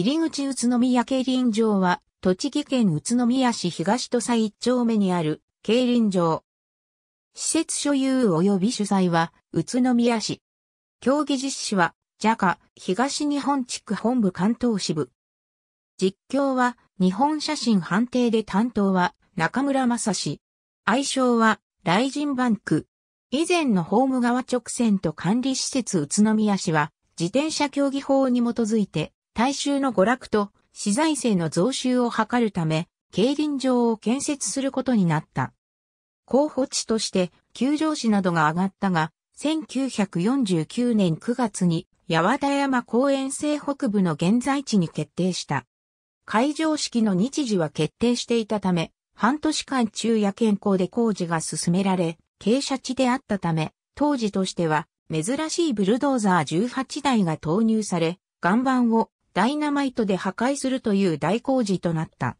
入り口宇都宮競輪場は、栃木県宇都宮市東土佐一丁目にある競輪場。施設所有及び主催は宇都宮市。競技実施は j a k a 東日本地区本部関東支部。実況は日本写真判定で担当は中村正史。愛称はライバンク。以前のホーム側直線と管理施設宇都宮市は自転車競技法に基づいて大衆の娯楽と資財政の増収を図るため、競輪場を建設することになった。候補地として、球場市などが上がったが、1949年9月に、八幡山公園西北部の現在地に決定した。会場式の日時は決定していたため、半年間昼夜健康で工事が進められ、傾斜地であったため、当時としては、珍しいブルドーザー18台が投入され、岩盤をダイナマイトで破壊するという大工事となった。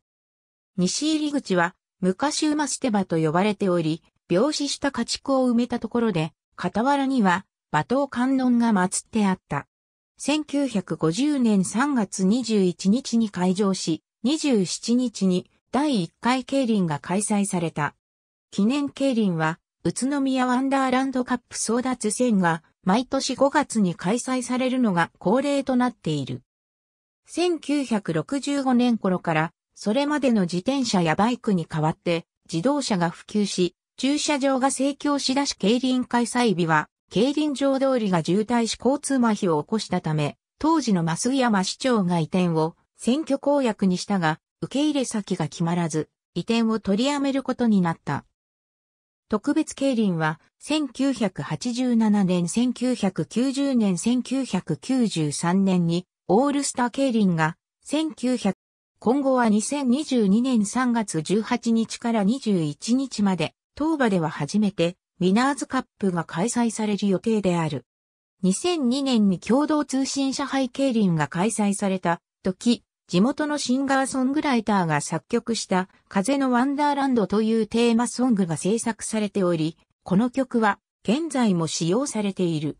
西入口は昔馬捨て場と呼ばれており、病死した家畜を埋めたところで、傍らには馬頭観音が祀ってあった。1950年3月21日に開場し、27日に第1回競輪が開催された。記念競輪は、宇都宮ワンダーランドカップ争奪戦が毎年5月に開催されるのが恒例となっている。1965年頃から、それまでの自転車やバイクに代わって、自動車が普及し、駐車場が盛況しだし競輪開催日は、競輪場通りが渋滞し交通麻痺を起こしたため、当時の増山市長が移転を選挙公約にしたが、受け入れ先が決まらず、移転を取りやめることになった。特別競輪は、1987年、1990年、1993年に、オールスター競輪が1900、今後は2022年3月18日から21日まで、当場では初めて、ウィナーズカップが開催される予定である。2002年に共同通信社杯競輪が開催された時、地元のシンガーソングライターが作曲した風のワンダーランドというテーマソングが制作されており、この曲は現在も使用されている。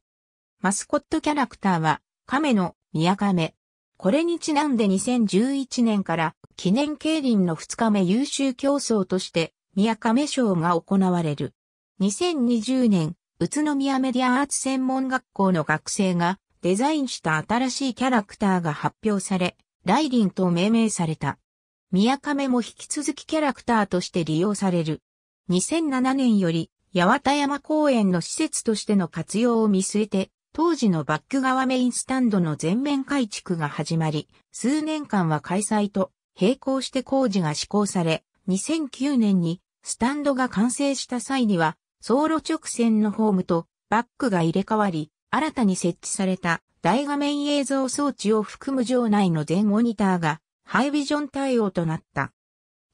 マスコットキャラクターは亀の宮亀。これにちなんで2011年から記念競輪の2日目優秀競争として宮亀賞が行われる。2020年、宇都宮メディアアーツ専門学校の学生がデザインした新しいキャラクターが発表され、ライリンと命名された。宮亀も引き続きキャラクターとして利用される。2007年より、八幡山公園の施設としての活用を見据えて、当時のバック側メインスタンドの全面改築が始まり、数年間は開催と並行して工事が施行され、2009年にスタンドが完成した際には、走路直線のホームとバックが入れ替わり、新たに設置された大画面映像装置を含む場内の全モニターがハイビジョン対応となった。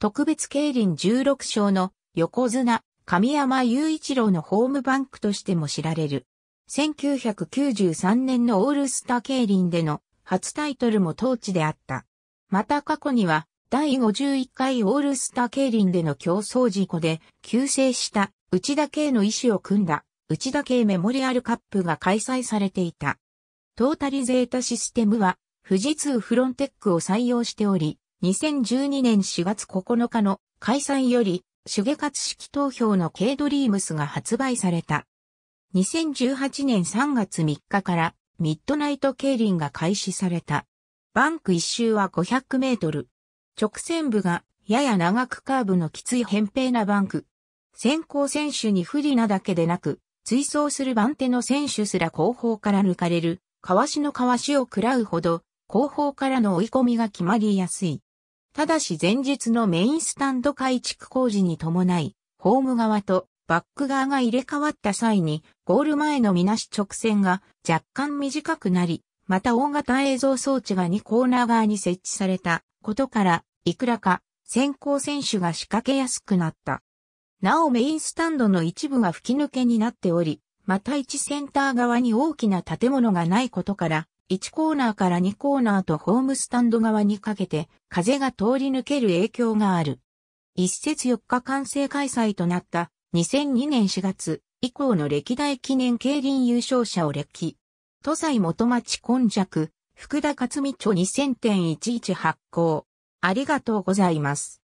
特別競輪16章の横綱、神山雄一郎のホームバンクとしても知られる。1993年のオールスター競輪での初タイトルも当地であった。また過去には第51回オールスター競輪での競争事故で急世した内田圭の意思を組んだ内田圭メモリアルカップが開催されていた。トータリゼータシステムは富士通フロンテックを採用しており、2012年4月9日の開催より、手芸活式投票の K ドリームスが発売された。2018年3月3日からミッドナイト競輪が開始された。バンク一周は500メートル。直線部がやや長くカーブのきつい扁平なバンク。先行選手に不利なだけでなく、追走する番手の選手すら後方から抜かれる、かわしのかわしを食らうほど、後方からの追い込みが決まりやすい。ただし前日のメインスタンド改築工事に伴い、ホーム側とバック側が入れ替わった際に、ゴール前のみなし直線が若干短くなり、また大型映像装置が2コーナー側に設置されたことから、いくらか先行選手が仕掛けやすくなった。なおメインスタンドの一部が吹き抜けになっており、また1センター側に大きな建物がないことから、1コーナーから2コーナーとホームスタンド側にかけて風が通り抜ける影響がある。一節4日完成開催となった2002年4月以降の歴代記念競輪優勝者を歴。都西元町今弱、福田勝美著2000.11発行。ありがとうございます。